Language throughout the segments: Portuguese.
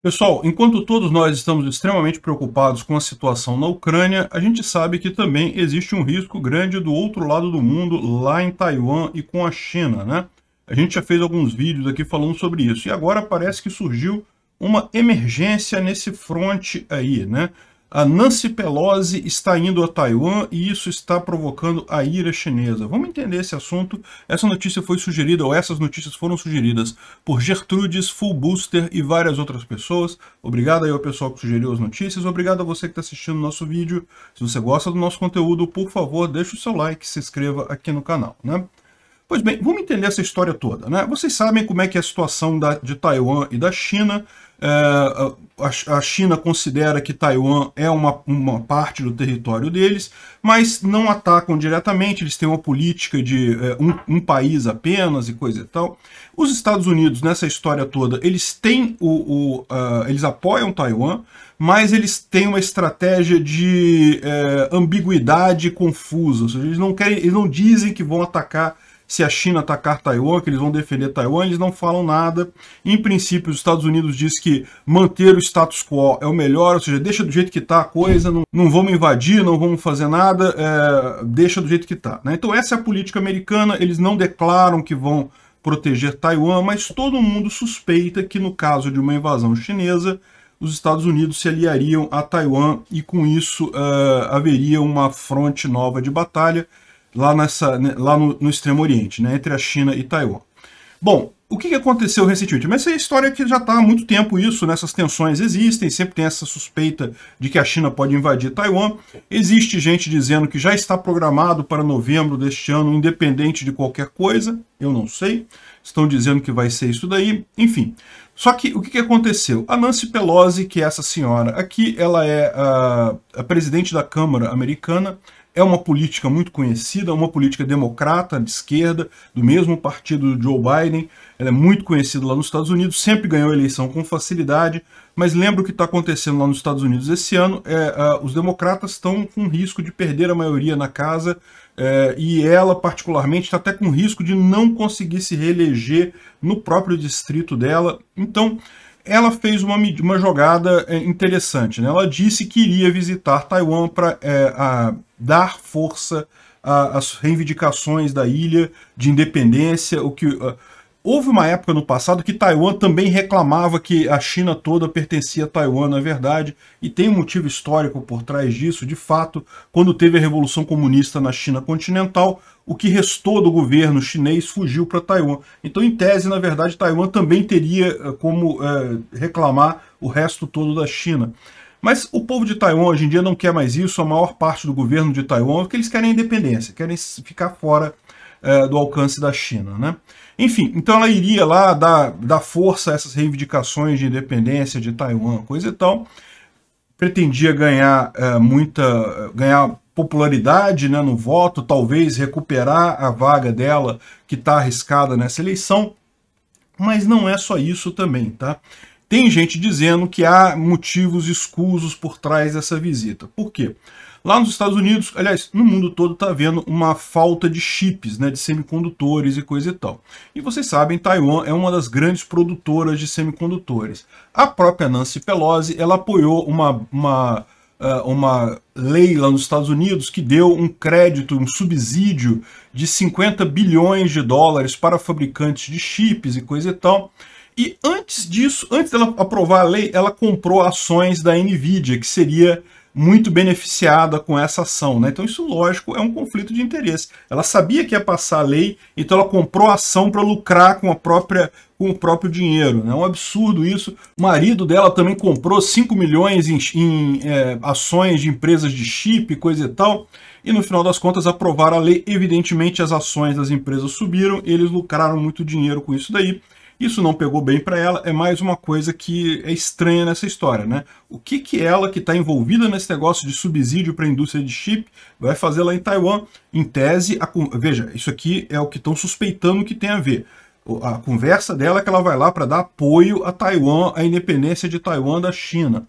Pessoal, enquanto todos nós estamos extremamente preocupados com a situação na Ucrânia, a gente sabe que também existe um risco grande do outro lado do mundo, lá em Taiwan e com a China, né? A gente já fez alguns vídeos aqui falando sobre isso. E agora parece que surgiu uma emergência nesse fronte aí, né? A Nancy Pelosi está indo a Taiwan e isso está provocando a ira chinesa. Vamos entender esse assunto. Essa notícia foi sugerida, ou essas notícias foram sugeridas, por Gertrudes, Full Booster e várias outras pessoas. Obrigado aí ao pessoal que sugeriu as notícias. Obrigado a você que está assistindo o nosso vídeo. Se você gosta do nosso conteúdo, por favor, deixe o seu like, se inscreva aqui no canal. Né? Pois bem, vamos entender essa história toda. Né? Vocês sabem como é que é a situação da, de Taiwan e da China. É, a, a, China considera que Taiwan é uma, uma parte do território deles, mas não atacam diretamente, eles têm uma política de é, um, um, país apenas e coisa e tal. Os Estados Unidos, nessa história toda, eles têm o. o uh, eles apoiam Taiwan, mas eles têm uma estratégia de é, ambiguidade confusa, ou seja, eles não, querem, eles não dizem que vão atacar se a China atacar Taiwan, que eles vão defender Taiwan, eles não falam nada. Em princípio, os Estados Unidos diz que manter o status quo é o melhor, ou seja, deixa do jeito que está a coisa, não, não vamos invadir, não vamos fazer nada, é, deixa do jeito que está. Né? Então essa é a política americana, eles não declaram que vão proteger Taiwan, mas todo mundo suspeita que no caso de uma invasão chinesa, os Estados Unidos se aliariam a Taiwan e com isso uh, haveria uma fronte nova de batalha lá, nessa, né, lá no, no Extremo Oriente, né, entre a China e Taiwan. Bom, o que aconteceu recentemente? Mas essa é história que já está há muito tempo isso, nessas né? tensões existem, sempre tem essa suspeita de que a China pode invadir Taiwan. Existe gente dizendo que já está programado para novembro deste ano, independente de qualquer coisa, eu não sei. Estão dizendo que vai ser isso daí, enfim. Só que o que aconteceu? A Nancy Pelosi, que é essa senhora aqui, ela é a, a presidente da Câmara americana, é uma política muito conhecida, é uma política democrata de esquerda, do mesmo partido do Joe Biden. Ela é muito conhecida lá nos Estados Unidos, sempre ganhou a eleição com facilidade, mas lembra o que está acontecendo lá nos Estados Unidos esse ano: é, uh, os democratas estão com risco de perder a maioria na casa. É, e ela, particularmente, está até com risco de não conseguir se reeleger no próprio distrito dela. Então, ela fez uma, uma jogada é, interessante. Né? Ela disse que iria visitar Taiwan para é, dar força às reivindicações da ilha de independência, o que. A, Houve uma época no passado que Taiwan também reclamava que a China toda pertencia a Taiwan, na é verdade, e tem um motivo histórico por trás disso. De fato, quando teve a Revolução Comunista na China continental, o que restou do governo chinês fugiu para Taiwan. Então, em tese, na verdade, Taiwan também teria eh, como é, reclamar o resto todo da China. Mas o povo de Taiwan hoje em dia não quer mais isso, a maior parte do governo de Taiwan, porque eles querem independência, querem ficar fora é, do alcance da China. Né? Enfim, então ela iria lá dar, dar força a essas reivindicações de independência de Taiwan, coisa e tal. Pretendia ganhar é, muita. ganhar popularidade né, no voto, talvez recuperar a vaga dela que está arriscada nessa eleição. Mas não é só isso também, tá? Tem gente dizendo que há motivos escusos por trás dessa visita. Por quê? Lá nos Estados Unidos, aliás, no mundo todo está havendo uma falta de chips, né, de semicondutores e coisa e tal. E vocês sabem, Taiwan é uma das grandes produtoras de semicondutores. A própria Nancy Pelosi, ela apoiou uma, uma, eh, uma lei lá nos Estados Unidos que deu um crédito, um subsídio de 50 bilhões de dólares para fabricantes de chips e coisa e tal. E antes disso, antes dela aprovar a lei, ela comprou ações da NVIDIA, que seria muito beneficiada com essa ação. Né? Então, isso, lógico, é um conflito de interesse. Ela sabia que ia passar a lei, então ela comprou a ação para lucrar com a própria com o próprio dinheiro. Né? É né? um absurdo isso. O marido dela também comprou 5 milhões em, em é, ações de empresas de chip, coisa e tal. E no final das contas aprovaram a lei. Evidentemente as ações das empresas subiram, eles lucraram muito dinheiro com isso daí. Isso não pegou bem para ela, é mais uma coisa que é estranha nessa história, né? O que que ela, que está envolvida nesse negócio de subsídio para a indústria de chip, vai fazer lá em Taiwan? Em tese, a, veja, isso aqui é o que estão suspeitando que tem a ver. A conversa dela é que ela vai lá para dar apoio a Taiwan, à independência de Taiwan da China.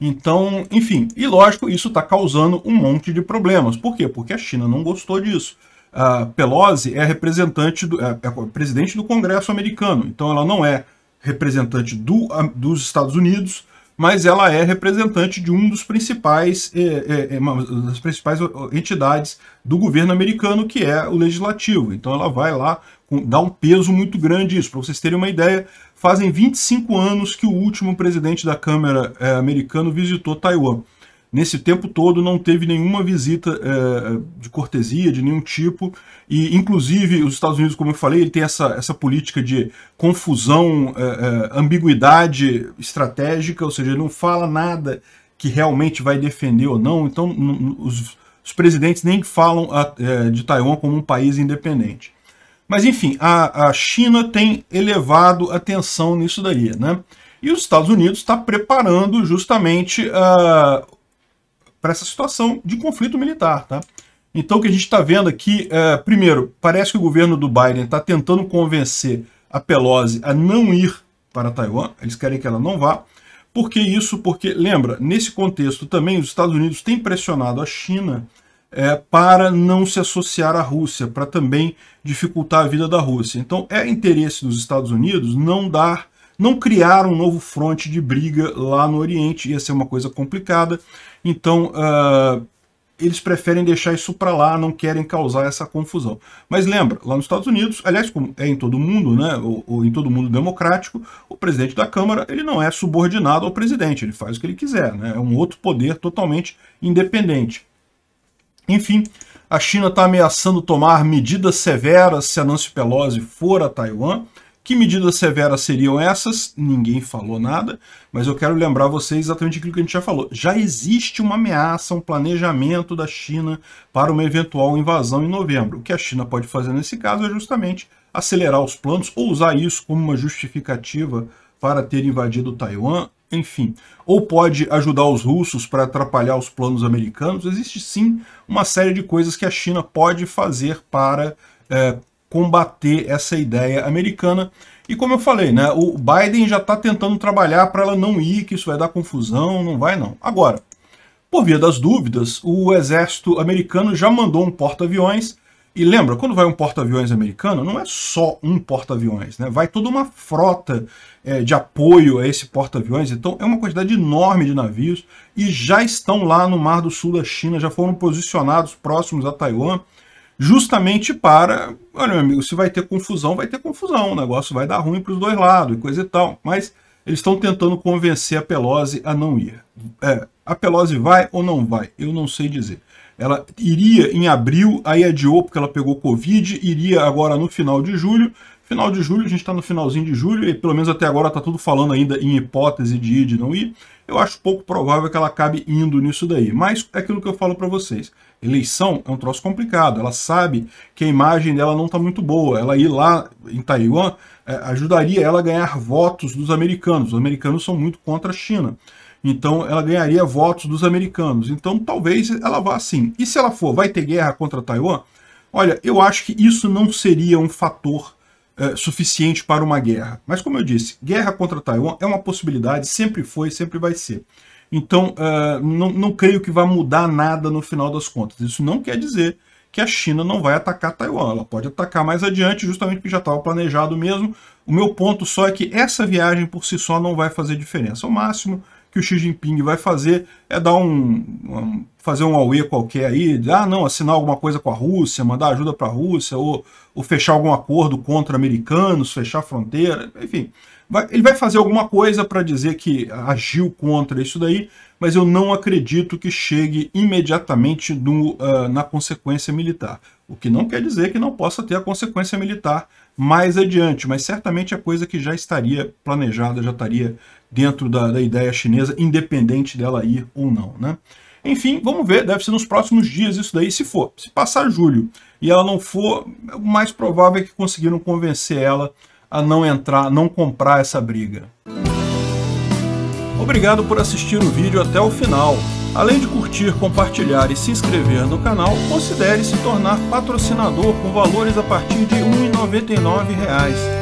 Então, enfim, e lógico, isso está causando um monte de problemas. Por quê? Porque a China não gostou disso uh, Pelosi é representante do, é, é presidente do Congresso americano, então ela não é representante do, dos Estados Unidos, mas ela é representante de um dos principais, é, é, é, uma das principais entidades do governo americano, que é o legislativo. Então ela vai lá, dá um peso muito grande isso. Para vocês terem uma ideia, fazem 25 anos que o último presidente da Câmara americano visitou Taiwan. Nesse tempo todo não teve nenhuma visita é, de cortesia de nenhum tipo e, inclusive, os Estados Unidos, como eu falei, ele tem essa, essa política de confusão, é, é, ambiguidade estratégica, ou seja, ele não fala nada que realmente vai defender ou não. Então, os, os presidentes nem falam a, de Taiwan como um país independente. Mas, enfim, a, a China tem elevado a tensão nisso daí, né? E os Estados Unidos está preparando justamente uh, para essa situação de conflito militar. Tá? Então o que a gente está vendo aqui, é, primeiro, parece que o governo do Biden está tentando convencer a Pelosi a não ir para Taiwan, eles querem que ela não vá. Por que isso? Porque, lembra, nesse contexto também os Estados Unidos têm pressionado a China é, para não se associar à Rússia, para também dificultar a vida da Rússia. Então é interesse dos Estados Unidos não dar não criar um novo fronte de briga lá no Oriente, ia ser uma coisa complicada. Então, uh, eles preferem deixar isso para lá, não querem causar essa confusão. Mas lembra, lá nos Estados Unidos, aliás, como é em todo mundo, né, ou, ou, em todo mundo democrático, o presidente da Câmara, ele não é subordinado ao presidente, ele faz o que ele quiser, né, é um outro poder totalmente independente. Enfim, a China está ameaçando tomar medidas severas se a Nancy Pelosi for a Taiwan, que medidas severas seriam essas? Ninguém falou nada, mas eu quero lembrar vocês exatamente aquilo que a gente já falou. Já existe uma ameaça, um planejamento da China para uma eventual invasão em novembro. O que a China pode fazer nesse caso é justamente acelerar os planos ou usar isso como uma justificativa para ter invadido Taiwan, enfim. Ou pode ajudar os russos para atrapalhar os planos americanos. Existe sim uma série de coisas que a China pode fazer para eh, combater essa ideia americana. E como eu falei, né, o Biden já está tentando trabalhar para ela não ir, que isso vai dar confusão, não vai não. Agora, por via das dúvidas, o exército americano já mandou um porta-aviões, e lembra, quando vai um porta-aviões americano, não é só um porta-aviões, né? vai toda uma frota é, de apoio a esse porta-aviões, então é uma quantidade enorme de navios, e já estão lá no Mar do Sul da China, já foram posicionados próximos a Taiwan, justamente para, olha meu amigo, se vai ter confusão, vai ter confusão, o negócio vai dar ruim para os dois lados e coisa e tal, mas eles estão tentando convencer a Pelosi a não ir. É, a Pelosi vai ou não vai? Eu não sei dizer. Ela iria em abril, aí adiou porque ela pegou Covid, iria agora no final de julho, Final de julho, a gente está no finalzinho de julho, e pelo menos até agora está tudo falando ainda em hipótese de ir, de não ir. Eu acho pouco provável que ela acabe indo nisso daí. Mas é aquilo que eu falo para vocês. Eleição é um troço complicado. Ela sabe que a imagem dela não está muito boa. Ela ir lá em Taiwan é, ajudaria ela a ganhar votos dos americanos. Os americanos são muito contra a China. Então ela ganharia votos dos americanos. Então talvez ela vá assim. E se ela for, vai ter guerra contra Taiwan? Olha, eu acho que isso não seria um fator eh, suficiente para uma guerra. Mas, como eu disse, guerra contra Taiwan é uma possibilidade, sempre foi, sempre vai ser. Então, uh, não, não creio que vá mudar nada no final das contas. Isso não quer dizer que a China não vai atacar Taiwan. Ela pode atacar mais adiante, justamente porque já estava planejado mesmo. O meu ponto só é que essa viagem por si só não vai fazer diferença. O máximo que o Xi Jinping vai fazer é dar um, um fazer um auê qualquer aí, de, ah não, assinar alguma coisa com a Rússia, mandar ajuda para a Rússia, ou, ou, fechar algum acordo contra americanos, fechar fronteira, enfim. Vai, ele vai fazer alguma coisa para dizer que agiu contra isso daí, mas eu não acredito que chegue imediatamente no, uh, na consequência militar. O que não quer dizer que não possa ter a consequência militar mais adiante, mas certamente é coisa que já estaria planejada, já estaria dentro da, da ideia chinesa, independente dela ir ou não, né? Enfim, vamos ver, deve ser nos próximos dias isso daí, se for. Se passar julho e ela não for, o mais provável é que conseguiram convencer ela a não entrar, não comprar essa briga. Obrigado por assistir o vídeo até o final. Além de curtir, compartilhar e se inscrever no canal, considere se tornar patrocinador com valores a partir de R$ 1,99